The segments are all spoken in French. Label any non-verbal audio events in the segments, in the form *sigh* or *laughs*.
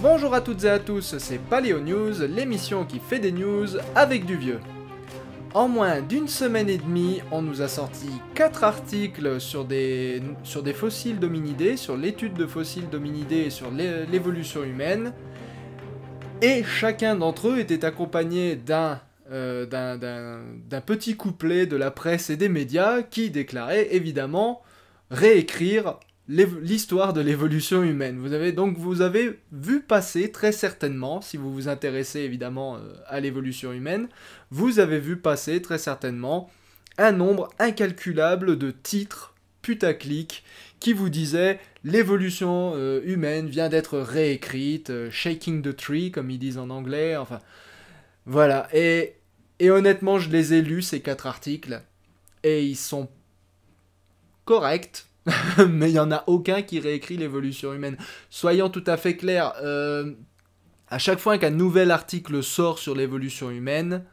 Bonjour à toutes et à tous, c'est Paléo News, l'émission qui fait des news avec du vieux. En moins d'une semaine et demie, on nous a sorti 4 articles sur des, sur des fossiles dominidés, sur l'étude de fossiles dominidés et sur l'évolution humaine. Et chacun d'entre eux était accompagné euh, d'un d'un petit couplet de la presse et des médias qui déclarait évidemment réécrire l'histoire de l'évolution humaine. Vous avez donc vous avez vu passer très certainement, si vous vous intéressez évidemment euh, à l'évolution humaine, vous avez vu passer très certainement un nombre incalculable de titres putaclic qui vous disaient l'évolution euh, humaine vient d'être réécrite, euh, shaking the tree comme ils disent en anglais, enfin voilà. Et, et honnêtement, je les ai lus ces quatre articles et ils sont corrects *laughs* mais il n'y en a aucun qui réécrit l'évolution humaine. Soyons tout à fait clairs, euh, à chaque fois qu'un nouvel article sort sur l'évolution humaine,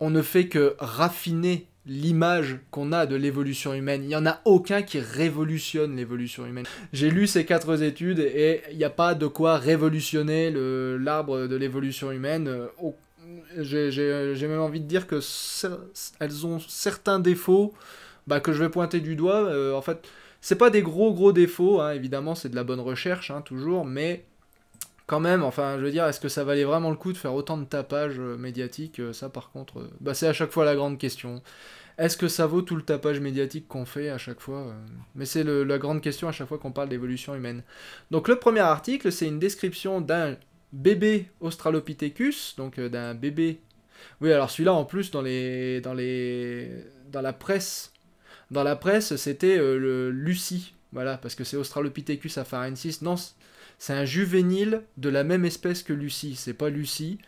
on ne fait que raffiner l'image qu'on a de l'évolution humaine. Il n'y en a aucun qui révolutionne l'évolution humaine. J'ai lu ces quatre études et il n'y a pas de quoi révolutionner l'arbre de l'évolution humaine. J'ai même envie de dire que elles ont certains défauts bah, que je vais pointer du doigt. Euh, en fait, c'est pas des gros gros défauts, hein, évidemment, c'est de la bonne recherche hein, toujours, mais quand même, enfin, je veux dire, est-ce que ça valait vraiment le coup de faire autant de tapage euh, médiatique euh, Ça, par contre, bah, c'est à chaque fois la grande question. Est-ce que ça vaut tout le tapage médiatique qu'on fait à chaque fois Mais c'est la grande question à chaque fois qu'on parle d'évolution humaine. Donc le premier article, c'est une description d'un bébé Australopithecus, donc d'un bébé. Oui, alors celui-là en plus dans les dans les dans la presse dans la presse, c'était euh, Lucie. Voilà, parce que c'est Australopithecus afarensis. Non, c'est un juvénile de la même espèce que Lucie. C'est pas Lucie.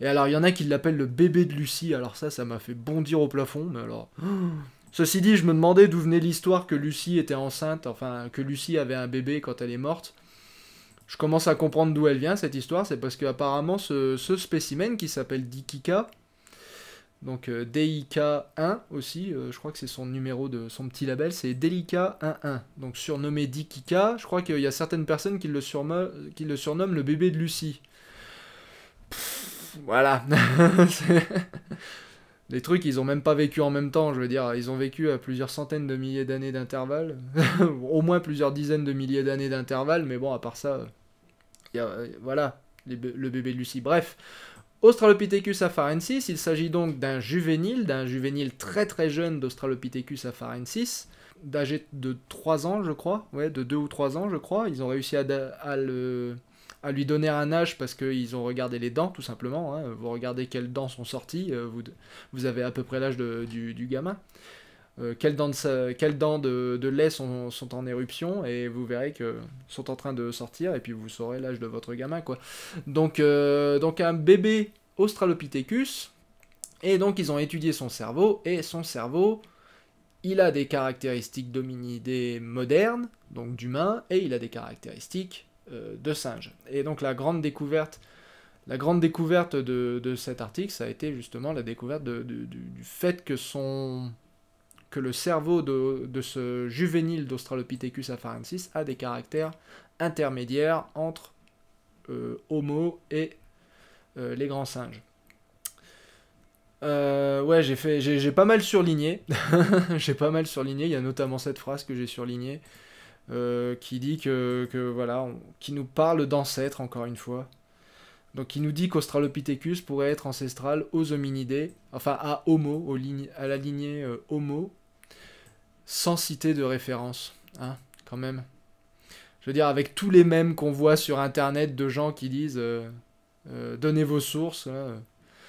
Et alors, il y en a qui l'appellent le bébé de Lucie. Alors ça, ça m'a fait bondir au plafond. Mais alors... *gasps* Ceci dit, je me demandais d'où venait l'histoire que Lucie était enceinte, enfin, que Lucie avait un bébé quand elle est morte. Je commence à comprendre d'où elle vient, cette histoire. C'est parce qu'apparemment, ce, ce spécimen qui s'appelle Dikika, donc euh, DIK1 aussi, euh, je crois que c'est son numéro de son petit label, c'est Delika11. Donc surnommé Dikika, je crois qu'il y a certaines personnes qui le, qui le surnomment le bébé de Lucie. voilà. Des *laughs* trucs, ils ont même pas vécu en même temps, je veux dire, ils ont vécu à plusieurs centaines de milliers d'années d'intervalle, *laughs* au moins plusieurs dizaines de milliers d'années d'intervalle, mais bon, à part ça, euh, voilà, le bébé de Lucie. Bref, Australopithecus afarensis, il s'agit donc d'un juvénile, d'un juvénile très très jeune d'Australopithecus afarensis, d'âge de 3 ans je crois, ouais, de 2 ou 3 ans je crois, ils ont réussi à, lui donner un âge parce qu'ils ont regardé les dents, tout simplement. Hein. Vous regardez quelles dents sont sorties, euh, vous, avez à peu près l'âge du, du, gamin. Euh, quelles dents, de, lait sont, en éruption et vous verrez que sont en train de sortir et puis vous saurez l'âge de votre gamin quoi. Donc, euh, donc un bébé Australopithecus et donc ils ont étudié son cerveau et son cerveau il a des caractéristiques d'hominidés modernes donc d'humain, et il a des caractéristiques euh, de singes. Et donc la grande découverte la grande découverte de, de, cet article, ça a été justement la découverte du, fait que son, que le cerveau de, ce juvénile d'Australopithecus afarensis a des caractères intermédiaires entre euh, Homo et euh, les grands singes. Euh, ouais, j'ai fait, j'ai pas mal surligné. *laughs* j'ai pas mal surligné. Il y a notamment cette phrase que j'ai surlignée qui dit que, voilà, qui nous parle d'ancêtres encore une fois. Donc il nous dit qu'Australopithecus pourrait être ancestral aux hominidés, enfin à Homo, à la lignée Homo, sans citer de référence, hein, quand même. Je veux dire, avec tous les mêmes qu'on voit sur Internet de gens qui disent euh, euh, donnez vos sources. Euh.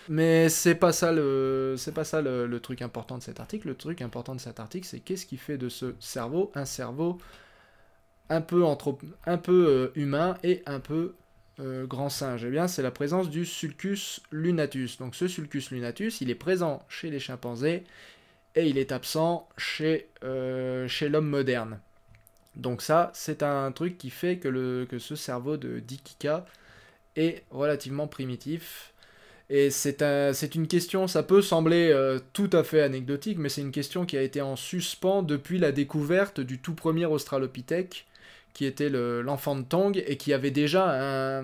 Mais c'est pas ça, le, c'est pas ça le, truc important de cet article. Le truc important de cet article, c'est qu'est-ce qui fait de ce cerveau un cerveau un peu, un peu humain et un peu grand singe Eh bien, c'est la présence du sulcus lunatus. Donc, ce sulcus lunatus, il est présent chez les chimpanzés, et il est absent euh, chez, l'homme moderne. Donc ça, c'est un truc qui fait que, ce cerveau de Dikika est relativement primitif. Et c'est une question, ça peut sembler euh, tout à fait anecdotique, mais c'est une question qui a été en suspens depuis la découverte du tout premier Australopithèque qui était l'enfant de Tang et qui avait déjà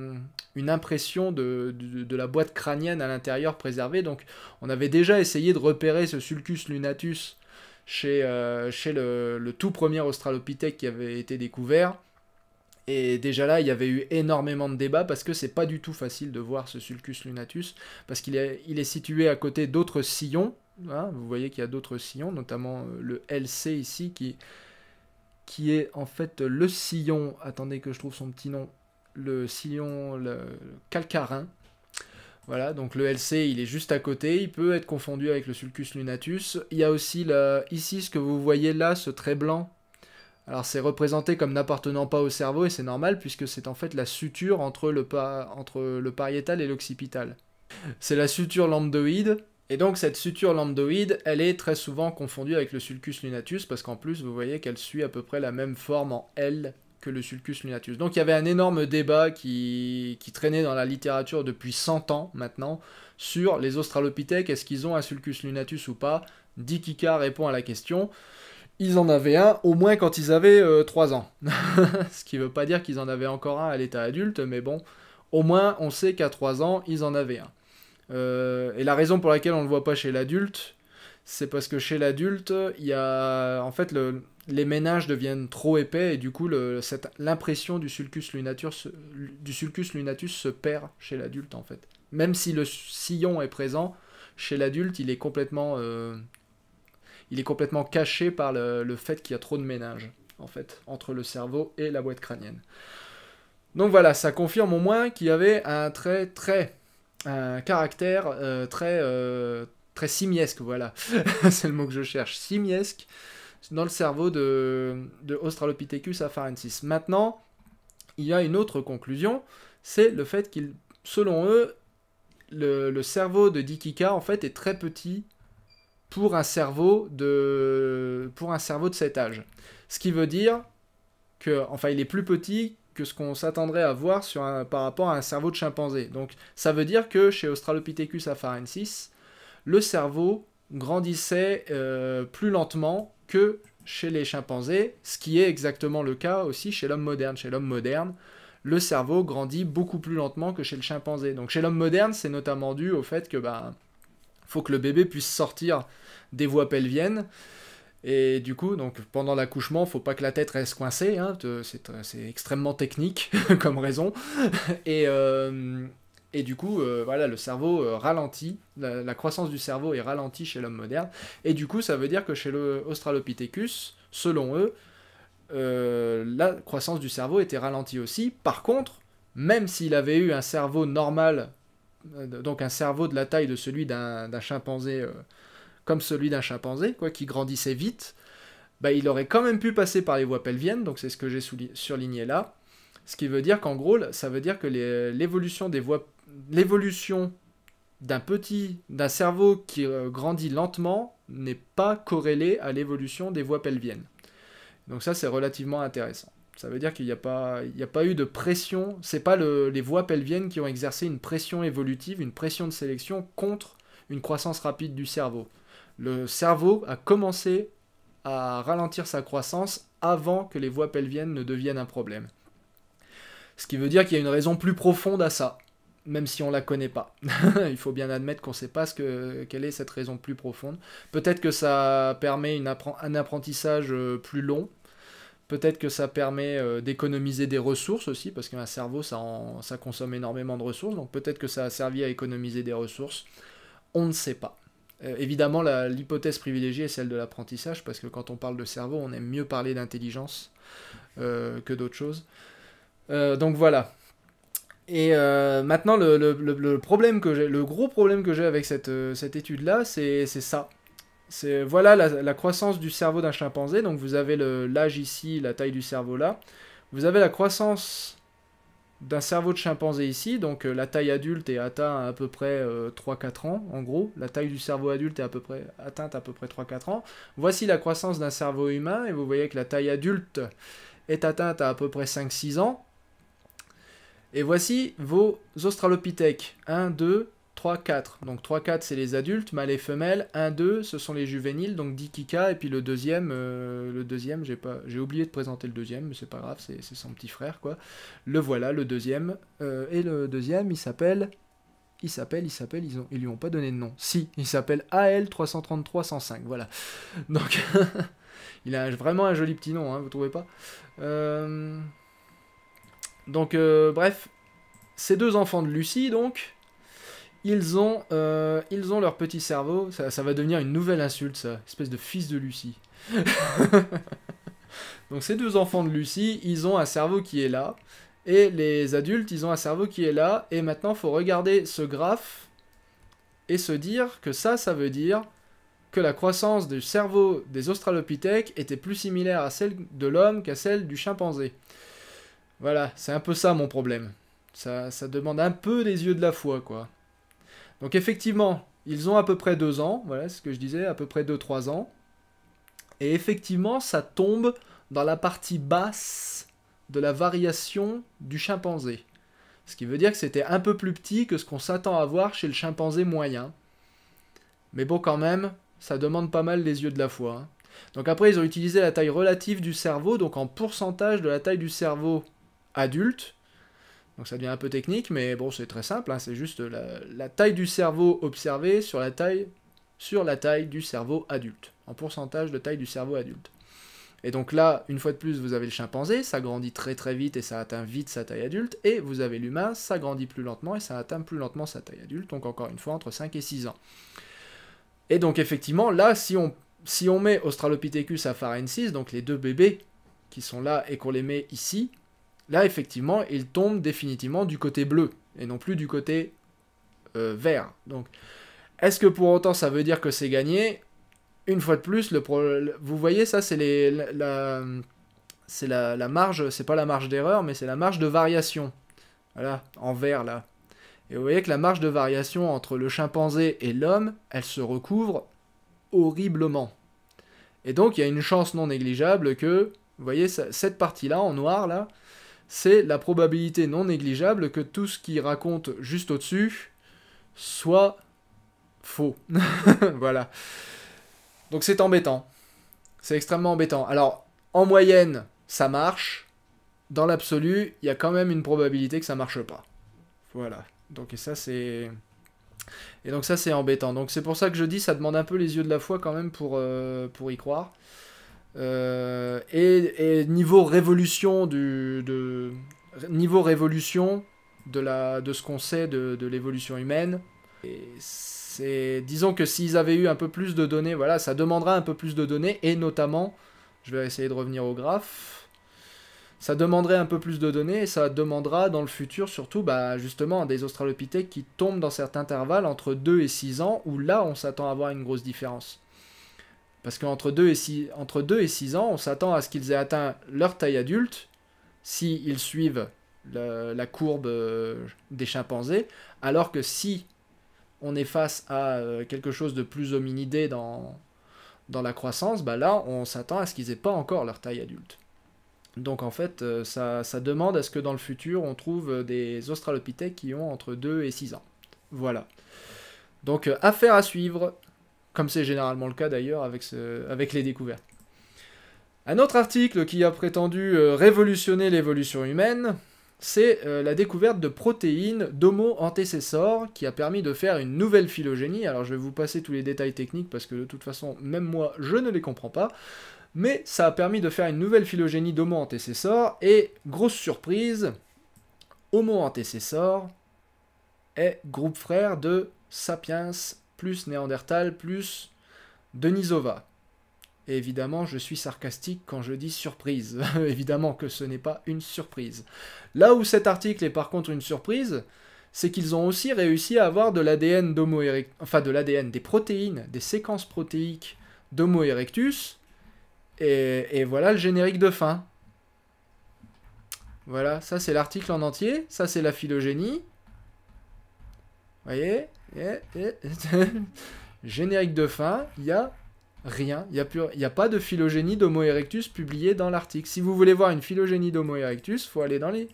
une impression de, la boîte crânienne à l'intérieur préservée. Donc on avait déjà essayé de repérer ce sulcus lunatus chez, euh, le, tout premier Australopithèque qui avait été découvert. Et déjà là, il y avait eu énormément de débats parce que c'est pas du tout facile de voir ce sulcus lunatus parce qu'il est, situé à côté d'autres sillons. Hein. vous voyez qu'il y a d'autres sillons, notamment euh, le LC ici qui, qui est en fait le sillon, attendez que je trouve son petit nom, le sillon le, calcarin. Voilà, donc le LC, il est juste à côté, il peut être confondu avec le sulcus lunatus. Il y a aussi ici ce que vous voyez là, ce trait blanc. Alors c'est représenté comme n'appartenant pas au cerveau et c'est normal puisque c'est en fait la suture entre le, entre le pariétal et l'occipital. C'est la suture lambdoïde et donc cette suture lambdoïde, elle est très souvent confondue avec le sulcus lunatus parce qu'en plus vous voyez qu'elle suit à peu près la même forme en L que le sulcus lunatus. Donc il y avait un énorme débat qui, traînait dans la littérature depuis 100 ans maintenant sur les australopithèques, est-ce qu'ils ont un sulcus lunatus ou pas Dikika répond à la question. Ils en avaient un, au moins quand ils avaient 3 euh, ans. *laughs* Ce qui ne veut pas dire qu'ils en avaient encore un à l'état adulte, mais bon, au moins on sait qu'à 3 ans, ils en avaient un. Euh, et la raison pour laquelle on ne le voit pas chez l'adulte, c'est parce que chez l'adulte, il y a en fait les ménages deviennent trop épais et du coup l'impression du sulcus lunatus du sulcus lunatus se perd chez l'adulte en fait. Même si le sillon est présent chez l'adulte, il est complètement euh, il est complètement caché par le, fait qu'il y a trop de ménages en fait entre le cerveau et la boîte crânienne. Donc voilà, ça confirme au moins qu'il y avait un trait très un caractère euh, très, euh, très simiesque, voilà. *laughs* c'est le mot que je cherche, simiesque, dans le cerveau de, Australopithecus afarensis. Maintenant, il y a une autre conclusion, c'est le fait qu'il, selon eux, le, cerveau de Dikika, en fait, est très petit pour un cerveau de, pour un cerveau de cet âge. Ce qui veut dire que, enfin, il est plus petit ce qu'on s'attendrait à voir sur un, par rapport à un cerveau de chimpanzé. Donc ça veut dire que chez Australopithecus afarensis, le cerveau grandissait euh, plus lentement que chez les chimpanzés, ce qui est exactement le cas aussi chez l'homme moderne. Chez l'homme moderne, le cerveau grandit beaucoup plus lentement que chez le chimpanzé. Donc chez l'homme moderne, c'est notamment dû au fait que bah, faut que le bébé puisse sortir des voies pelviennes. Et du coup, donc pendant l'accouchement, faut pas que la tête reste coincée, hein, c'est extrêmement technique *laughs* comme raison. Et, euh, et du coup, euh, voilà, le cerveau euh, ralentit, la, croissance du cerveau est ralentie chez l'homme moderne. Et du coup, ça veut dire que chez le Australopithecus, selon eux, la croissance du cerveau était ralentie aussi. Par contre, même s'il avait eu un cerveau normal, donc un cerveau de la taille de celui d'un chimpanzé comme celui d'un chimpanzé, quoi, qui grandissait vite, bah, il aurait quand même pu passer par les voies pelviennes, donc c'est ce que j'ai surligné là. Ce qui veut dire qu'en gros, ça veut dire que l'évolution des voies, l'évolution d'un petit, d'un cerveau qui euh, grandit lentement n'est pas corrélée à l'évolution des voies pelviennes. Donc ça, c'est relativement intéressant. Ça veut dire qu'il n'y a, pas, il a pas eu de pression, c'est pas les voies pelviennes qui ont exercé une pression évolutive, une pression de sélection contre une croissance rapide du cerveau le cerveau a commencé à ralentir sa croissance avant que les voies pelviennes ne deviennent un problème. Ce qui veut dire qu'il y a une raison plus profonde à ça, même si on ne la connaît pas. *laughs* Il faut bien admettre qu'on ne sait pas ce que, quelle est cette raison plus profonde. Peut-être que ça permet un apprentissage euh, plus long, Peut-être que ça permet euh, d'économiser des ressources aussi, parce qu'un cerveau, ça, consomme énormément de ressources, donc peut-être que ça a servi à économiser des ressources. On ne sait pas. Euh, évidemment, l'hypothèse privilégiée est celle de l'apprentissage, parce que quand on parle de cerveau, on aime mieux parler d'intelligence euh, que d'autres choses. Euh, donc voilà. Et maintenant, le, problème que le gros problème que j'ai avec cette, étude-là, c'est ça. Voilà la, la, croissance du cerveau d'un chimpanzé. Donc vous avez l'âge ici, la taille du cerveau là. Vous avez la croissance d'un cerveau de chimpanzé ici, donc euh, la taille adulte est atteinte à, peu près 3-4 euh, ans, en gros, la taille du cerveau adulte est à peu près atteinte à peu près 3-4 ans. Voici la croissance d'un cerveau humain, et vous voyez que la taille adulte est atteinte à à peu près 5-6 ans. Et voici vos australopithèques, 1, 2, 3, 4. Donc 3, 4, c'est les adultes, mâles et femelles. 1, 2, ce sont les juvéniles, donc Dikika. Et puis le deuxième, euh, le deuxième j'ai, pas, j'ai oublié de présenter le deuxième, mais c'est pas grave, c'est, son petit frère, quoi. Le voilà, le deuxième. Euh, et le deuxième, il s'appelle... Il s'appelle, il s'appelle, ils, ont, ils lui ont pas donné de nom. Si, il s'appelle al 33305 voilà. *laughs* Donc, *laughs* il a vraiment un joli petit nom, hein, vous trouvez pas euh, Donc, bref, ces deux enfants de Lucie, donc, ils ont, euh, ils ont leur petit cerveau. Ça, va devenir une nouvelle insulte, ça. Espèce de fils de Lucie. *laughs* Donc ces deux enfants de Lucie, ils ont un cerveau qui est là. Et les adultes, ils ont un cerveau qui est là. Et maintenant, faut regarder ce graphe et se dire que ça, ça veut dire que la croissance du cerveau des australopithèques était plus similaire à celle de l'homme qu'à celle du chimpanzé. Voilà, c'est un peu ça mon problème. Ça, ça demande un peu des yeux de la foi, quoi. Donc effectivement, ils ont à peu près 2 ans, voilà ce que je disais, à peu près 2-3 ans. Et effectivement, ça tombe dans la partie basse de la variation du chimpanzé. Ce qui veut dire que c'était un peu plus petit que ce qu'on s'attend à voir chez le chimpanzé moyen. Mais bon, quand même, ça demande pas mal les yeux de la foi. Hein. Donc après, ils ont utilisé la taille relative du cerveau, donc en pourcentage de la taille du cerveau adulte, donc ça devient un peu technique, mais bon, c'est très simple, hein. c'est juste la, taille du cerveau observée sur la taille, sur la taille du cerveau adulte, en pourcentage de taille du cerveau adulte. Et donc là, une fois de plus, vous avez le chimpanzé, ça grandit très très vite et ça atteint vite sa taille adulte, et vous avez l'humain, ça grandit plus lentement et ça atteint plus lentement sa taille adulte, donc encore une fois entre 5 et 6 ans. Et donc effectivement, là, si on, si on met Australopithecus afarensis, donc les deux bébés qui sont là et qu'on les met ici, là effectivement il tombe définitivement du côté bleu et non plus du côté euh, vert. Donc est-ce que pour autant ça veut dire que c'est gagné Une fois de plus, le vous voyez ça c'est c'est la, la marge, c'est pas la marge d'erreur, mais c'est la marge de variation. Voilà, en vert là. Et vous voyez que la marge de variation entre le chimpanzé et l'homme, elle se recouvre horriblement. Et donc il y a une chance non négligeable que, vous voyez, cette partie-là en noir là, c'est la probabilité non négligeable que tout ce qu'il raconte juste au-dessus soit faux. *laughs* voilà. Donc c'est embêtant. C'est extrêmement embêtant. Alors, en moyenne, ça marche. Dans l'absolu, il y a quand même une probabilité que ça marche pas. Voilà. Donc et ça c'est et donc ça c'est embêtant. Donc c'est pour ça que je dis ça demande un peu les yeux de la foi quand même pour, euh, pour y croire. Euh, et, niveau révolution du de, niveau révolution de la de ce qu'on sait de, l'évolution humaine. C'est disons que s'ils avaient eu un peu plus de données, voilà, ça demandera un peu plus de données et notamment, je vais essayer de revenir au graphe. Ça demanderait un peu plus de données et ça demandera dans le futur surtout bah, justement des australopithèques qui tombent dans cet intervalle entre 2 et 6 ans où là on s'attend à avoir une grosse différence. Parce qu'entre 2 et 6, entre et 6 ans, on s'attend à ce qu'ils aient atteint leur taille adulte, s'ils suivent la courbe euh, des chimpanzés, alors que si on est face à euh, quelque chose de plus hominidé dans, dans la croissance, bah là, on s'attend à ce qu'ils aient pas encore leur taille adulte. Donc en fait, euh, ça, ça, demande à ce que dans le futur, on trouve des australopithèques qui ont entre 2 et 6 ans. Voilà. Donc affaire à suivre comme c'est généralement le cas d'ailleurs avec, les découvertes. Un autre article qui a prétendu euh, révolutionner l'évolution humaine, c'est euh, la découverte de protéines d'homo antécessor qui a permis de faire une nouvelle phylogénie. Alors je vais vous passer tous les détails techniques parce que de toute façon, même moi, je ne les comprends pas. Mais ça a permis de faire une nouvelle phylogénie d'homo antécessor et, grosse surprise, homo antécessor est groupe frère de sapiens plus Néandertal, plus Denisova. évidemment, je suis sarcastique quand je dis surprise. *laughs* évidemment que ce n'est pas une surprise. Là où cet article est par contre une surprise, c'est qu'ils ont aussi réussi à avoir de l'ADN d'Homo enfin de l'ADN, des protéines, des séquences protéiques d'Homo erectus. Et, et, voilà le générique de fin. Voilà, ça c'est l'article en entier, ça c'est la phylogénie. Vous voyez et, eh, eh, eh. *laughs* générique de fin, il y a rien. Il n'y a, pas de phylogénie d'Homo erectus publiée dans l'article. Si vous voulez voir une phylogénie d'Homo erectus, faut aller dans les,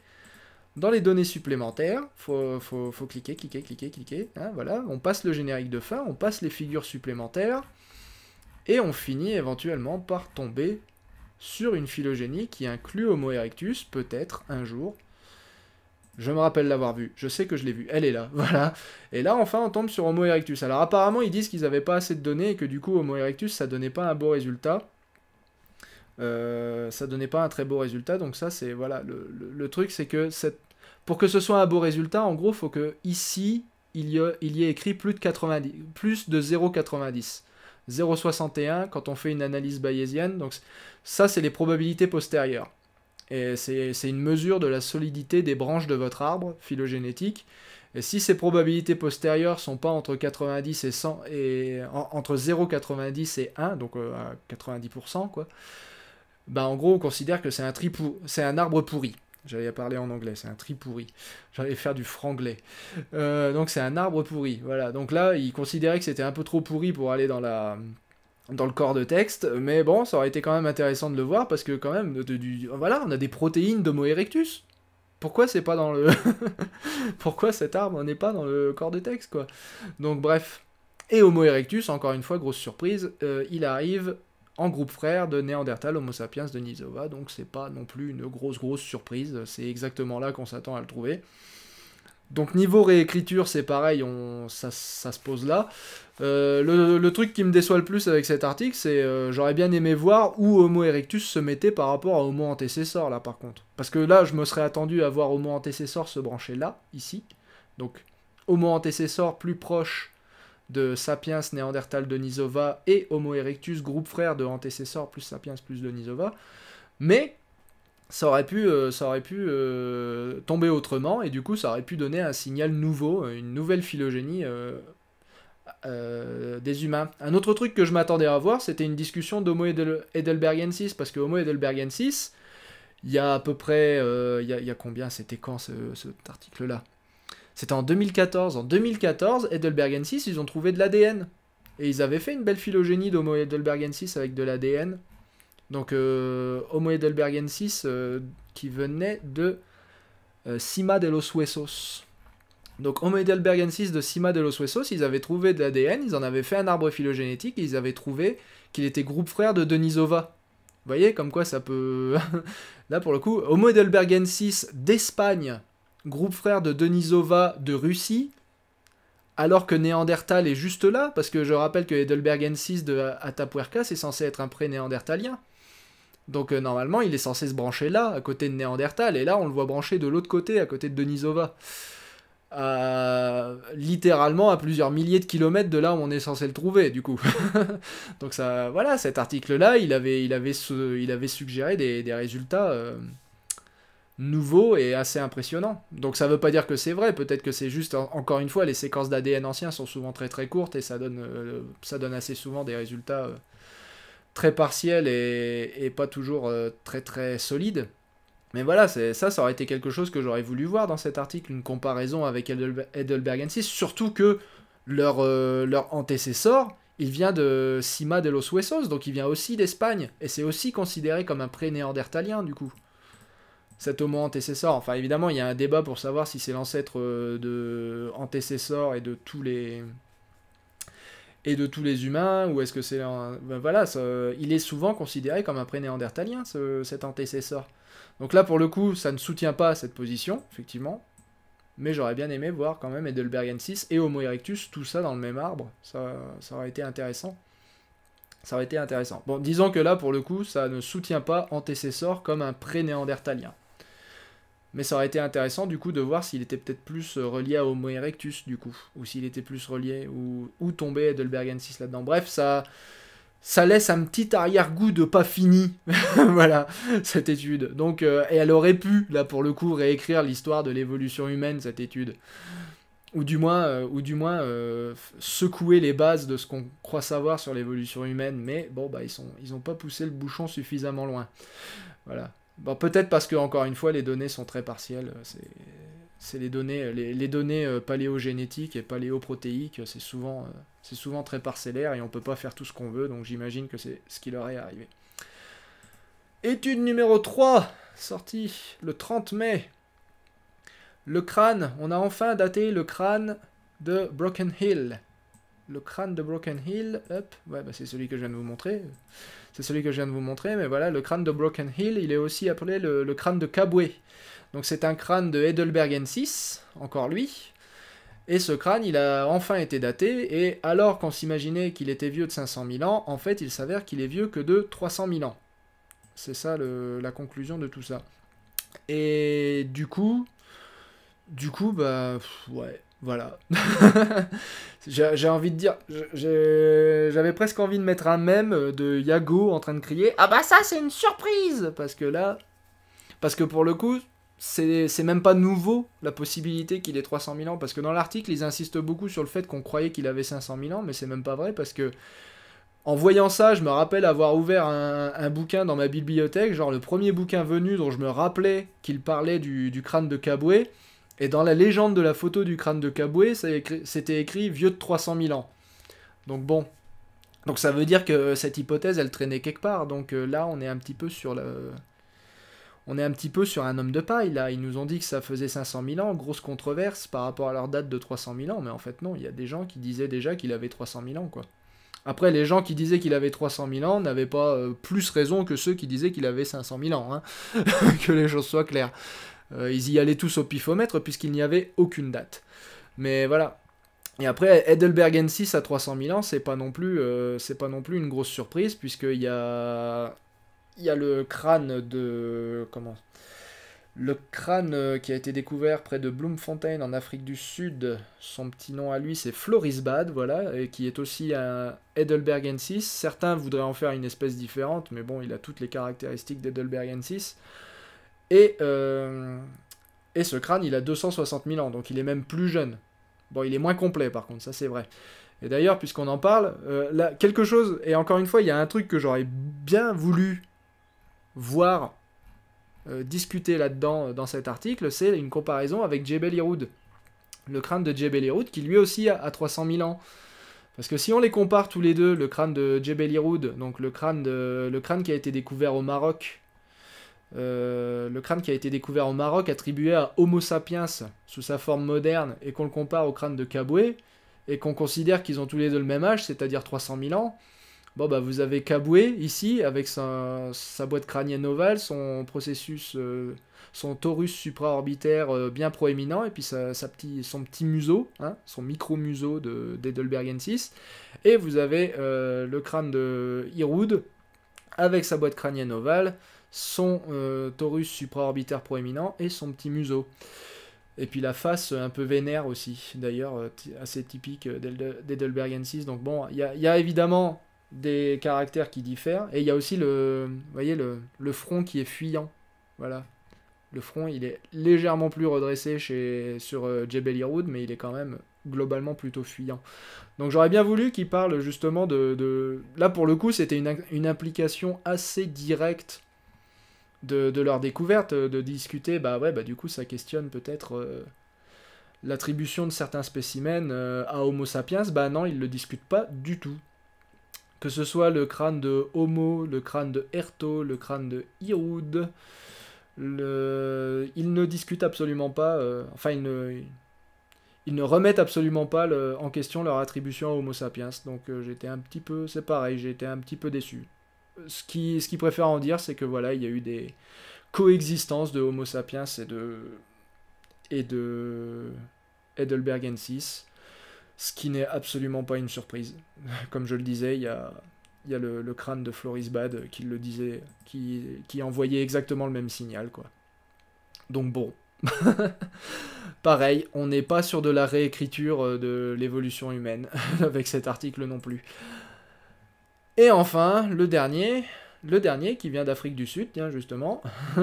données supplémentaires. Faut, faut, cliquer, cliquer, cliquer, cliquer. Hein, voilà, on passe le générique de fin, on passe les figures supplémentaires. Et on finit éventuellement par tomber sur une phylogénie qui inclut Homo erectus, peut-être un jour, je me rappelle l'avoir vue, je sais que je l'ai vue, elle est là, *laughs* voilà. Et là, enfin, on tombe sur Homo erectus. Alors, apparemment, ils disent qu'ils n'avaient pas assez de données et que du coup, Homo erectus, ça donnait pas un beau résultat. Euh, ça donnait pas un très beau résultat, donc ça, c'est. Voilà. Le, truc, c'est que pour que ce soit un beau résultat, en gros, faut que ici, il y, a, il y ait écrit plus de, 90, plus de 0,90. 0,61 quand on fait une analyse bayésienne. Donc, ça, c'est les probabilités postérieures. Et c'est une mesure de la solidité des branches de votre arbre phylogénétique. Et si ces probabilités postérieures sont pas entre 90 et 100 et entre 0,90 et 1, donc euh, à 90%, quoi, bah en gros on considère que c'est un, c'est un arbre pourri. J'allais parler en anglais, c'est un tri pourri. J'allais faire du franglais. Euh, donc c'est un arbre pourri. Voilà. Donc là, il considérait que c'était un peu trop pourri pour aller dans la dans le corps de texte, mais bon, ça aurait été quand même intéressant de le voir parce que quand même, du, voilà, on a des protéines d'Homo erectus. Pourquoi c'est pas dans le, *laughs* pourquoi cet arbre n'est pas dans le corps de texte quoi Donc bref. Et Homo erectus, encore une fois, grosse surprise, euh, il arrive en groupe frère de Néandertal, Homo sapiens, de Nisova, donc c'est pas non plus une grosse grosse surprise. C'est exactement là qu'on s'attend à le trouver. Donc niveau réécriture, c'est pareil, on, ça, se pose là. Euh, le, truc qui me déçoit le plus avec cet article, c'est euh, j'aurais bien aimé voir où Homo erectus se mettait par rapport à Homo antecessor, là par contre. Parce que là, je me serais attendu à voir Homo antecessor se brancher là, ici. Donc Homo antecessor plus proche de Sapiens, Néandertal, nisova et Homo erectus, groupe frère de Antecessor plus Sapiens plus Denisova. Mais ça aurait pu, euh, ça aurait pu euh, tomber autrement et du coup ça aurait pu donner un signal nouveau, euh, une nouvelle phylogénie des humains. Un autre truc que je m'attendais à voir, c'était une discussion d'Homo heidelbergensis, parce que Homo heidelbergensis, il y a à peu près, il y, a, combien, c'était quand ce, cet article-là C'était en 2014. En 2014, heidelbergensis, ils ont trouvé de l'ADN. Et ils avaient fait une belle phylogénie d'Homo heidelbergensis avec de l'ADN. Donc Homo euh, edelbergensis euh, qui venait de Cima euh, de los Huesos. Donc Homo edelbergensis de Cima de los Huesos, ils avaient trouvé de l'ADN, ils en avaient fait un arbre phylogénétique, ils avaient trouvé qu'il était groupe frère de Denisova. Vous voyez comme quoi ça peut... *laughs* Là pour le coup, Homo edelbergensis d'Espagne, groupe frère de Denisova de Russie, alors que Néandertal est juste là, parce que je rappelle que Edelbergensis de Atapuerca, c'est censé être un pré-néandertalien. Donc euh, normalement, il est censé se brancher là, à côté de Néandertal, et là, on le voit brancher de l'autre côté, à côté de Denisova. Euh, littéralement à plusieurs milliers de kilomètres de là où on est censé le trouver, du coup. *laughs* Donc ça, voilà, cet article-là, il avait, il avait, il avait suggéré des, résultats euh, nouveaux et assez impressionnants. Donc ça veut pas dire que c'est vrai, peut-être que c'est juste, encore une fois, les séquences d'ADN anciens sont souvent très très courtes et ça donne, ça donne assez souvent des résultats très partiel et, pas toujours euh, très très solide. Mais voilà, ça, ça aurait été quelque chose que j'aurais voulu voir dans cet article, une comparaison avec 6. surtout que leur, euh, leur antécesseur, il vient de Sima de los Huesos, donc il vient aussi d'Espagne, et c'est aussi considéré comme un pré-néandertalien du coup cet homo antécesseur. Enfin, évidemment, il y a un débat pour savoir si c'est l'ancêtre euh, de antécesseur et de tous les et de tous les humains Ou est-ce que c'est un... Ben voilà, il est souvent considéré comme un pré-néandertalien, ce, cet antécesseur. Donc là, pour le coup, ça ne soutient pas cette position, effectivement. Mais j'aurais bien aimé voir quand même 6 et Homo erectus, tout ça dans le même arbre. Ça, ça aurait été intéressant. Ça aurait été intéressant. Bon, disons que là, pour le coup, ça ne soutient pas antécesseur comme un pré-néandertalien. Mais ça aurait été intéressant du coup de voir s'il était peut-être plus euh, relié à Homo erectus du coup, ou s'il était plus relié, ou, ou tombé Edelbergensis là-dedans. Bref, ça, ça laisse un petit arrière-goût de pas fini, *laughs* voilà, cette étude. Donc, euh, et elle aurait pu, là pour le coup, réécrire l'histoire de l'évolution humaine, cette étude. Ou du moins, euh, ou du moins secouer les bases de ce qu'on croit savoir sur l'évolution humaine. Mais bon, bah, ils n'ont ils pas poussé le bouchon suffisamment loin. Voilà. Bon, bah, peut-être parce que, encore une fois, les données sont très partielles. C'est les données, les, données euh, paléogénétiques et paléoprotéiques, c'est souvent, euh, c'est souvent très parcellaire et on ne peut pas faire tout ce qu'on veut, donc j'imagine que c'est ce qui leur est arrivé. Étude numéro 3, sortie le 30 mai. Le crâne, on a enfin daté le crâne de Broken Hill. Le crâne de Broken Hill, hop, ouais, bah c'est celui que je viens de vous montrer. C'est celui que je viens de vous montrer, mais voilà, le crâne de Broken Hill, il est aussi appelé le, crâne de Kabwe. Donc c'est un crâne de 6 encore lui. Et ce crâne, il a enfin été daté, et alors qu'on s'imaginait qu'il était vieux de 500 000 ans, en fait, il s'avère qu'il est vieux que de 300 000 ans. C'est ça la conclusion de tout ça. Et du coup, du coup, bah, ouais, voilà. *laughs* j'ai envie de dire, j'avais presque envie de mettre un mème de Yago en train de crier Ah bah ça c'est une surprise Parce que là, parce que pour le coup, c'est même pas nouveau la possibilité qu'il ait 300 000 ans. Parce que dans l'article, ils insistent beaucoup sur le fait qu'on croyait qu'il avait 500 000 ans, mais c'est même pas vrai parce que. En voyant ça, je me rappelle avoir ouvert un, bouquin dans ma bibliothèque, genre le premier bouquin venu dont je me rappelais qu'il parlait du, du crâne de Kaboué. Et dans la légende de la photo du crâne de Kaboué, c'était écrit vieux de 300 000 ans. Donc bon. Donc ça veut dire que euh, cette hypothèse, elle traînait quelque part. Donc euh, là, on est un petit peu sur le... On est un petit peu sur un homme de paille, là. Ils nous ont dit que ça faisait 500 000 ans. Grosse controverse par rapport à leur date de 300 000 ans. Mais en fait, non. Il y a des gens qui disaient déjà qu'il avait 300 000 ans, quoi. Après, les gens qui disaient qu'il avait 300 000 ans n'avaient pas euh, plus raison que ceux qui disaient qu'il avait 500 000 ans. Hein, *laughs* que les choses soient claires. Euh, ils y allaient tous au pifomètre puisqu'il n'y avait aucune date. Mais voilà, et après, Heidelbergensis à 300 000 ans, c'est pas, non plus, euh, pas non plus une grosse surprise, puisqu'il y a, y a le crâne de. Comment Le crâne euh, qui a été découvert près de Bloemfontein en Afrique du Sud. Son petit nom à lui, c'est Florisbad, voilà, et qui est aussi un Heidelbergensis. Certains voudraient en faire une espèce différente, mais bon, il a toutes les caractéristiques d'Heidelbergensis. Et, euh, et ce crâne, il a 260 000 ans, donc il est même plus jeune. Bon, il est moins complet par contre, ça c'est vrai. Et d'ailleurs, puisqu'on en parle, euh, là, quelque chose, et encore une fois, il y a un truc que j'aurais bien voulu voir euh, discuter là-dedans, dans cet article, c'est une comparaison avec Jebel Iroud. Le crâne de Jebel Iroud, qui lui aussi a, 300 000 ans. Parce que si on les compare tous les deux, le crâne de Jebel Iroud, donc le crâne, le crâne qui a été découvert au Maroc euh, le crâne qui a été découvert au Maroc, attribué à Homo sapiens sous sa forme moderne, et qu'on le compare au crâne de Kaboué, et qu'on considère qu'ils ont tous les deux le même âge, c'est-à-dire 300 000 ans, bon bah vous avez Kaboué ici, avec sa, boîte crânienne ovale, son processus, euh, son torus supraorbitaire euh, bien proéminent, et puis sa, son petit museau, hein, son micro-museau d'Edelbergensis, et vous avez le crâne de Iroud, avec sa boîte crânienne ovale, son taurus euh, torus supraorbitaire proéminent et son petit museau. Et puis la face euh, un peu vénère aussi, d'ailleurs euh, assez typique d'Edelbergensis. Donc bon, il y, a, évidemment des caractères qui diffèrent, et il y a aussi le, voyez, le, front qui est fuyant. Voilà. Le front, il est légèrement plus redressé chez, sur euh, Jebel mais il est quand même globalement plutôt fuyant. Donc j'aurais bien voulu qu'il parle justement de, Là pour le coup c'était une implication assez directe de, leur découverte, euh, de discuter, bah ouais, bah du coup ça questionne peut-être euh, l'attribution de certains spécimens euh, à Homo sapiens, bah non, ils le discutent pas du tout. Que ce soit le crâne de Homo, le crâne de Erto, le crâne de Iroud, le... ils ne discutent absolument pas, enfin ils ne, remettent absolument pas en question leur attribution à Homo sapiens, donc j'étais un petit peu, c'est pareil, j'étais un petit peu déçu ce qu'il qui préfère en dire, c'est que voilà, il y a eu des coexistences de Homo sapiens et de. et de. Heidelbergensis, ce qui n'est absolument pas une surprise. *laughs* Comme je le disais, il y a, le, crâne de Floris Bad qui le disait, qui, qui envoyait exactement le même signal, quoi. Donc bon. *laughs* Pareil, on n'est pas sur de la réécriture euh, de l'évolution humaine *laughs* avec cet article non plus. Et enfin, le dernier, le dernier qui vient d'Afrique du Sud, justement, *laughs*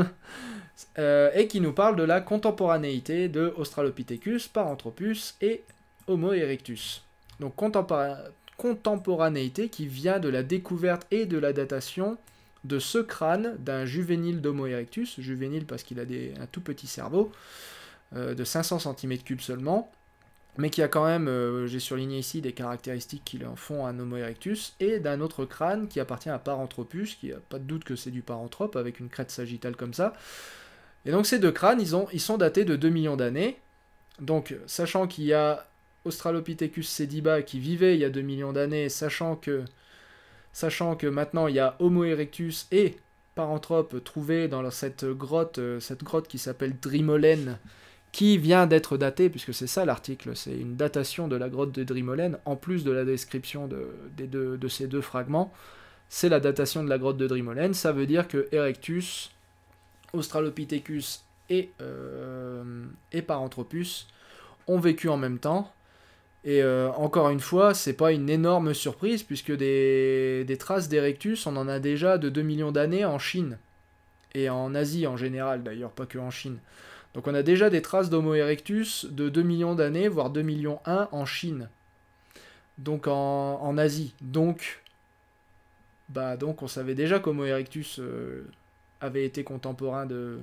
euh, et qui nous parle de la contemporanéité de Australopithecus, Paranthropus et Homo erectus. Donc contemporanéité qui vient de la découverte et de la datation de ce crâne d'un juvénile d'Homo erectus, juvénile parce qu'il a des, un tout petit cerveau, euh, de 500 cm3 seulement, mais qui a quand même, euh, j'ai surligné ici, des caractéristiques qui en font un Homo erectus, et d'un autre crâne qui appartient à Paranthropus, qui a pas de doute que c'est du Paranthrope, avec une crête sagittale comme ça. Et donc ces deux crânes, ils, sont datés de 2 millions d'années, donc sachant qu'il y a Australopithecus sediba qui vivait il y a 2 millions d'années, sachant que, sachant que maintenant il y a Homo erectus et Paranthrope trouvés dans cette grotte, euh, cette grotte qui s'appelle Drimolène, qui vient d'être daté, puisque c'est ça l'article, c'est une datation de la grotte de Drimolen, en plus de la description de, ces deux fragments, c'est la datation de la grotte de Drimolen, ça veut dire que Erectus, Australopithecus et, euh, Paranthropus ont vécu en même temps, et euh, encore une fois, c'est pas une énorme surprise puisque des, des traces d'Erectus, on en a déjà de 2 millions d'années en Chine. Et en Asie en général, d'ailleurs, pas que en Chine. Donc on a déjà des traces d'Homo erectus de 2 millions d'années, voire 2 millions 1 en Chine. Donc en, Asie. Donc, bah donc on savait déjà qu'Homo erectus euh, avait été contemporain de,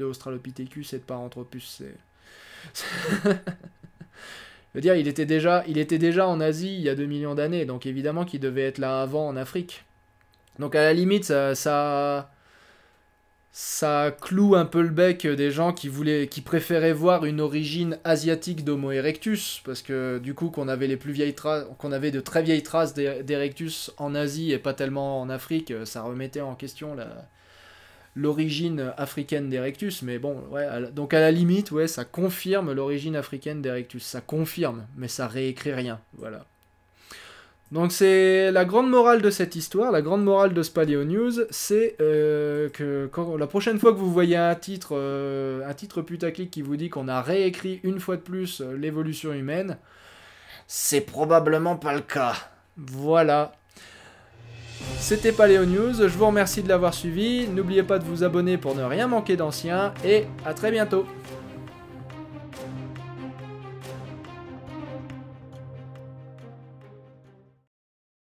Australopithecus et de Paranthropus. C'est... *laughs* Je veux dire, il était, déjà, il était déjà en Asie il y a 2 millions d'années, donc évidemment qu'il devait être là avant en Afrique. Donc à la limite, ça, ça cloue un peu le bec des gens qui voulaient, qui préféraient voir une origine asiatique d'Homo erectus, parce que du coup qu'on avait les plus vieilles traces, qu'on avait de très vieilles traces d'erectus en Asie et pas tellement en Afrique, ça remettait en question l'origine africaine d'erectus, mais bon, ouais, donc à la limite, ouais, ça confirme l'origine africaine d'erectus, ça confirme, mais ça réécrit rien, voilà. Donc c'est la grande morale de cette histoire, la grande morale de Spalio News, c'est euh, que la prochaine fois que vous voyez un titre, euh, un titre putaclic qui vous dit qu'on a réécrit une fois de plus euh, l'évolution humaine, c'est probablement pas le cas. Voilà. C'était Paléo News, je vous remercie de l'avoir suivi, n'oubliez pas de vous abonner pour ne rien manquer d'anciens, et à très bientôt